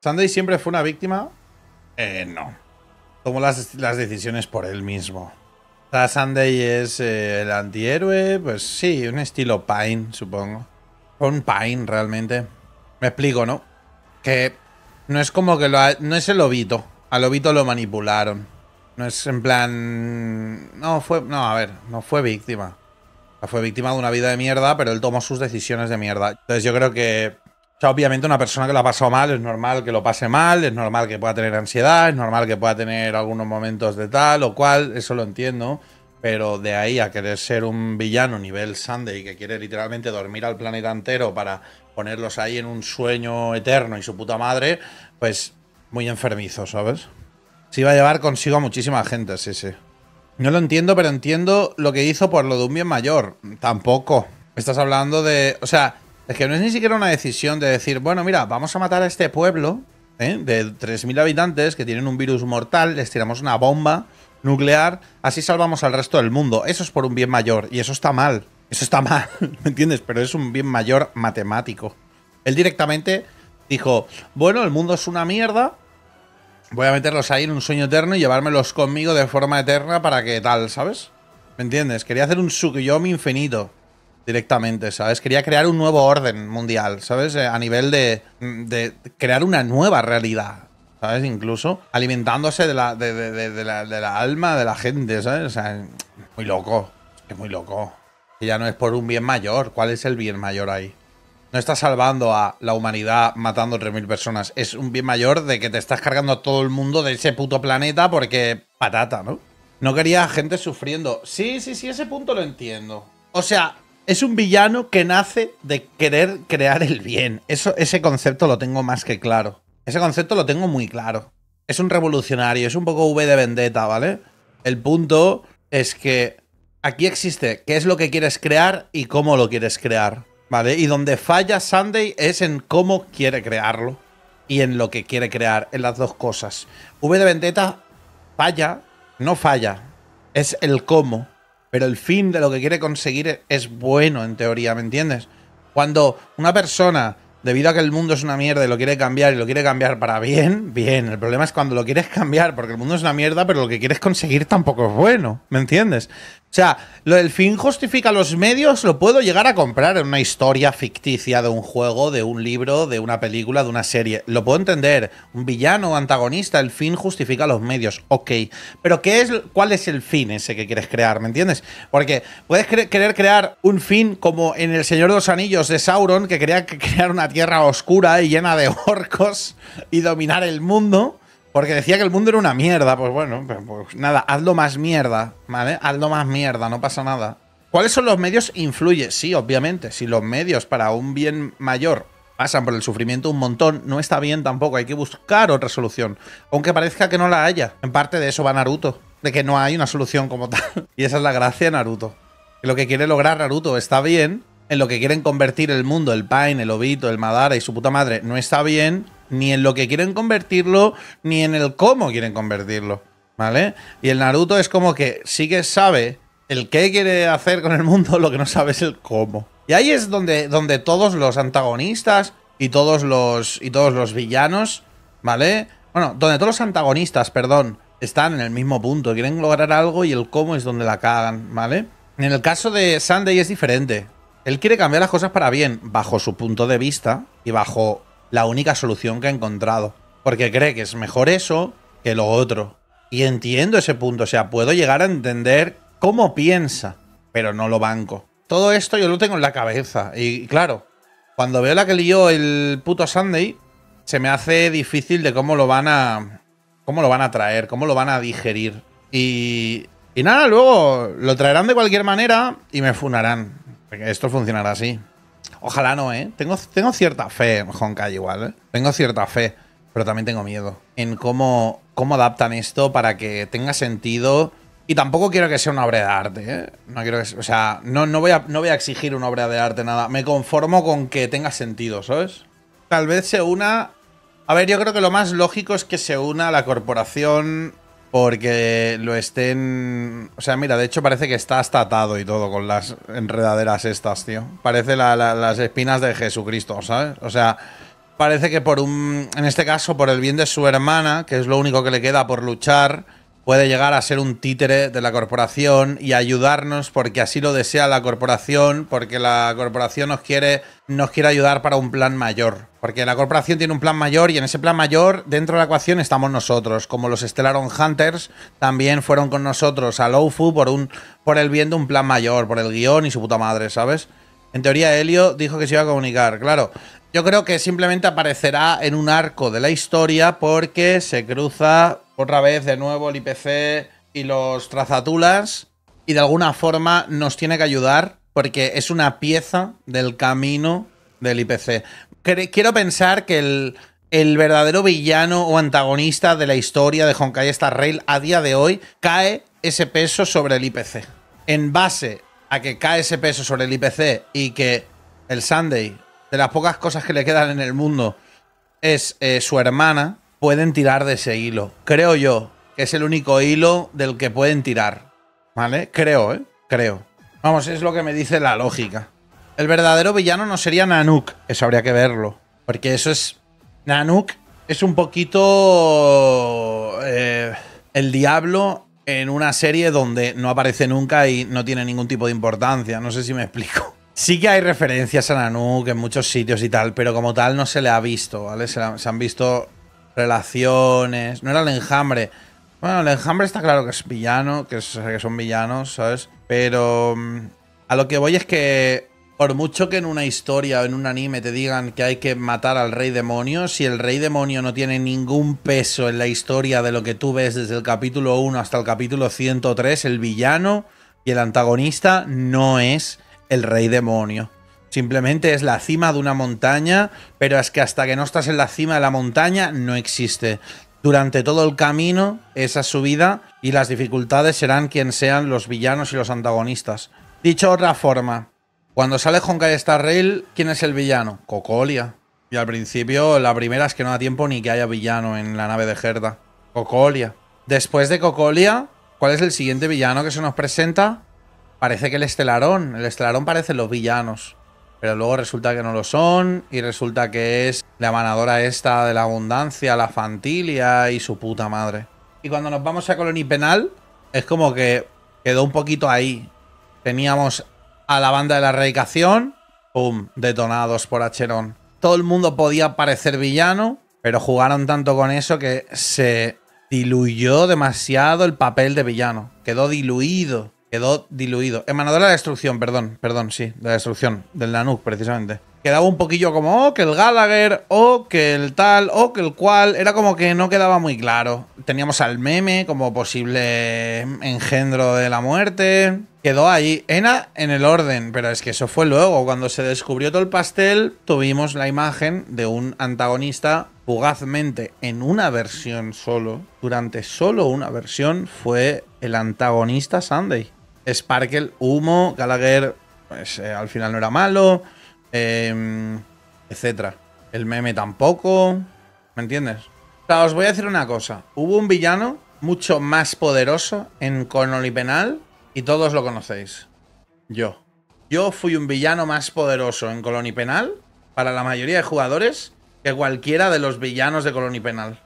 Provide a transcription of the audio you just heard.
¿Sunday siempre fue una víctima? Eh, no. Tomó las, decisiones por él mismo. O sea, Sunday es eh, el antihéroe, pues sí, un estilo Pine, supongo. Un Pine, realmente. Me explico, ¿no? Que no es como que lo... Ha, no es el lobito. Al lobito lo manipularon. No es en plan... No, fue... No, a ver, no fue víctima. fue víctima de una vida de mierda, pero él tomó sus decisiones de mierda. Entonces yo creo que o sea, obviamente una persona que lo ha pasado mal es normal que lo pase mal, es normal que pueda tener ansiedad, es normal que pueda tener algunos momentos de tal o cual, eso lo entiendo, pero de ahí a querer ser un villano nivel Sunday que quiere literalmente dormir al planeta entero para ponerlos ahí en un sueño eterno y su puta madre, pues muy enfermizo, ¿sabes? Se iba a llevar consigo a muchísima gente, sí, sí. No lo entiendo, pero entiendo lo que hizo por lo de un bien mayor. Tampoco. Estás hablando de... O sea, es que no es ni siquiera una decisión de decir, bueno, mira, vamos a matar a este pueblo ¿eh? de 3.000 habitantes que tienen un virus mortal, les tiramos una bomba nuclear, así salvamos al resto del mundo. Eso es por un bien mayor y eso está mal. Eso está mal, ¿me entiendes? Pero es un bien mayor matemático. Él directamente dijo, bueno, el mundo es una mierda, voy a meterlos ahí en un sueño eterno y llevármelos conmigo de forma eterna para que tal, ¿sabes? ¿Me entiendes? Quería hacer un Tsukuyomi infinito directamente, ¿sabes? Quería crear un nuevo orden mundial, ¿sabes? Eh, a nivel de, de crear una nueva realidad, ¿sabes? Incluso alimentándose de la, de, la, alma de la gente, ¿sabes? O sea, muy loco, es muy loco. Que ya no es por un bien mayor, ¿cuál es el bien mayor ahí? No estás salvando a la humanidad matando 3.000 personas. Es un bien mayor de que te estás cargando a todo el mundo de ese puto planeta porque patata, ¿no? No quería gente sufriendo. Sí, sí, sí, ese punto lo entiendo. O sea, es un villano que nace de querer crear el bien. Eso, ese concepto lo tengo más que claro. Ese concepto lo tengo muy claro. Es un revolucionario, es un poco V de vendetta, ¿vale? El punto es que aquí existe qué es lo que quieres crear y cómo lo quieres crear, ¿vale? Y donde falla Sunday es en cómo quiere crearlo y en lo que quiere crear, en las dos cosas. V de vendetta falla, no falla, es el cómo pero el fin de lo que quiere conseguir es bueno en teoría, ¿me entiendes? Cuando una persona, debido a que el mundo es una mierda y lo quiere cambiar y lo quiere cambiar para bien, bien, el problema es cuando lo quieres cambiar porque el mundo es una mierda, pero lo que quieres conseguir tampoco es bueno, ¿me entiendes? O sea, lo del fin justifica los medios, lo puedo llegar a comprar en una historia ficticia de un juego, de un libro, de una película, de una serie. Lo puedo entender. Un villano, antagonista, el fin justifica los medios. Ok. Pero ¿qué es, ¿cuál es el fin ese que quieres crear? ¿Me entiendes? Porque puedes querer crear un fin como en El Señor de los Anillos de Sauron, que quería crear una tierra oscura y llena de orcos y dominar el mundo. Porque decía que el mundo era una mierda. Pues bueno, pues, pues nada, hazlo más mierda, ¿vale? Hazlo más mierda, no pasa nada. ¿Cuáles son los medios? Influye, sí, obviamente. Si los medios para un bien mayor pasan por el sufrimiento un montón, no está bien tampoco. Hay que buscar otra solución. Aunque parezca que no la haya. En parte de eso va Naruto. De que no hay una solución como tal. Y esa es la gracia de Naruto. Que lo que quiere lograr Naruto está bien. En lo que quieren convertir el mundo, el Pain, el Obito, el Madara y su puta madre, no está bien ni en lo que quieren convertirlo, ni en el cómo quieren convertirlo, ¿vale? Y el Naruto es como que sí que sabe el qué quiere hacer con el mundo, lo que no sabe es el cómo. Y ahí es donde, donde todos los antagonistas y todos los, y todos los villanos, ¿vale? Bueno, donde todos los antagonistas, perdón, están en el mismo punto, quieren lograr algo y el cómo es donde la cagan, ¿vale? En el caso de Sunday es diferente. Él quiere cambiar las cosas para bien, bajo su punto de vista y bajo la única solución que ha encontrado. Porque cree que es mejor eso que lo otro. Y entiendo ese punto, o sea, puedo llegar a entender cómo piensa, pero no lo banco. Todo esto yo lo tengo en la cabeza. Y claro, cuando veo la que lió el puto Sunday, se me hace difícil de cómo lo van a. cómo lo van a traer, cómo lo van a digerir. Y. Y nada, luego lo traerán de cualquier manera y me funarán. Esto funcionará así. Ojalá no, ¿eh? Tengo, tengo cierta fe en Honkai igual, ¿eh? Tengo cierta fe, pero también tengo miedo en cómo, cómo adaptan esto para que tenga sentido. Y tampoco quiero que sea una obra de arte, ¿eh? No quiero que, o sea, no, no, voy a, no voy a exigir una obra de arte, nada. Me conformo con que tenga sentido, ¿sabes? Tal vez se una... A ver, yo creo que lo más lógico es que se una a la corporación porque lo estén. O sea, mira, de hecho parece que está hasta atado y todo con las enredaderas estas, tío. Parece las espinas de Jesucristo, ¿sabes? O sea, parece que por un. En este caso, por el bien de su hermana, que es lo único que le queda por luchar puede llegar a ser un títere de la corporación y ayudarnos porque así lo desea la corporación, porque la corporación nos quiere, nos quiere ayudar para un plan mayor. Porque la corporación tiene un plan mayor y en ese plan mayor, dentro de la ecuación, estamos nosotros. Como los Stellaron Hunters también fueron con nosotros a Lofu por, un, por el bien de un plan mayor, por el guión y su puta madre, ¿sabes? En teoría, Helio dijo que se iba a comunicar, claro. Yo creo que simplemente aparecerá en un arco de la historia porque se cruza otra vez, de nuevo, el IPC y los trazatulas. Y de alguna forma nos tiene que ayudar porque es una pieza del camino del IPC. Quiero pensar que el, verdadero villano o antagonista de la historia de Honkai Star Rail a día de hoy cae ese peso sobre el IPC. En base a que cae ese peso sobre el IPC y que el Sunday, de las pocas cosas que le quedan en el mundo, es eh, su hermana, pueden tirar de ese hilo. Creo yo que es el único hilo del que pueden tirar. ¿Vale? Creo, ¿eh? Creo. Vamos, es lo que me dice la lógica. El verdadero villano no sería Nanook. Eso habría que verlo. Porque eso es... Nanook es un poquito... Eh, el diablo en una serie donde no aparece nunca y no tiene ningún tipo de importancia. No sé si me explico. Sí que hay referencias a Nanook en muchos sitios y tal, pero como tal no se le ha visto, ¿vale? se han visto relaciones. No era el enjambre. Bueno, el enjambre está claro que es villano, que, que son villanos, ¿sabes? Pero mm, a lo que voy es que por mucho que en una historia o en un anime te digan que hay que matar al rey demonio, si el rey demonio no tiene ningún peso en la historia de lo que tú ves desde el capítulo 1 hasta el capítulo 103, el villano y el antagonista no es el rey demonio. Simplemente es la cima de una montaña, pero es que hasta que no estás en la cima de la montaña no existe. Durante todo el camino, esa subida y las dificultades serán quien sean los villanos y los antagonistas. Dicho de otra forma, cuando sale Honkai Star Rail, ¿quién es el villano? Cocolia. Y al principio, la primera es que no da tiempo ni que haya villano en la nave de Gerda. Cocolia. Después de Cocolia, ¿cuál es el siguiente villano que se nos presenta? Parece que el Estelarón. El Estelarón parece los villanos. Pero luego resulta que no lo son y resulta que es la manadora esta de la abundancia, la fantilia y su puta madre. Y cuando nos vamos a Colony Penal, es como que quedó un poquito ahí. Teníamos a la banda de la erradicación, ¡pum!, detonados por Acheron. Todo el mundo podía parecer villano, pero jugaron tanto con eso que se diluyó demasiado el papel de villano. Quedó diluido. Quedó diluido. Emanador de la destrucción, perdón, perdón, sí, de la destrucción, del Nanook, precisamente. Quedaba un poquillo como, oh, que el Gallagher, o oh, que el tal, o oh, que el cual. Era como que no quedaba muy claro. Teníamos al meme como posible engendro de la muerte. Quedó ahí. Ena en el orden, pero es que eso fue luego. Cuando se descubrió todo el pastel, tuvimos la imagen de un antagonista fugazmente en una versión solo, durante solo una versión, fue el antagonista Sunday. Sparkle, humo, Gallagher pues, eh, al final no era malo, em, etc. etcétera. El meme tampoco, ¿me entiendes? O sea, os voy a decir una cosa. Hubo un villano mucho más poderoso en Colony Penal y todos lo conocéis. Yo. Yo fui un villano más poderoso en Colony Penal para la mayoría de jugadores que cualquiera de los villanos de Colony Penal.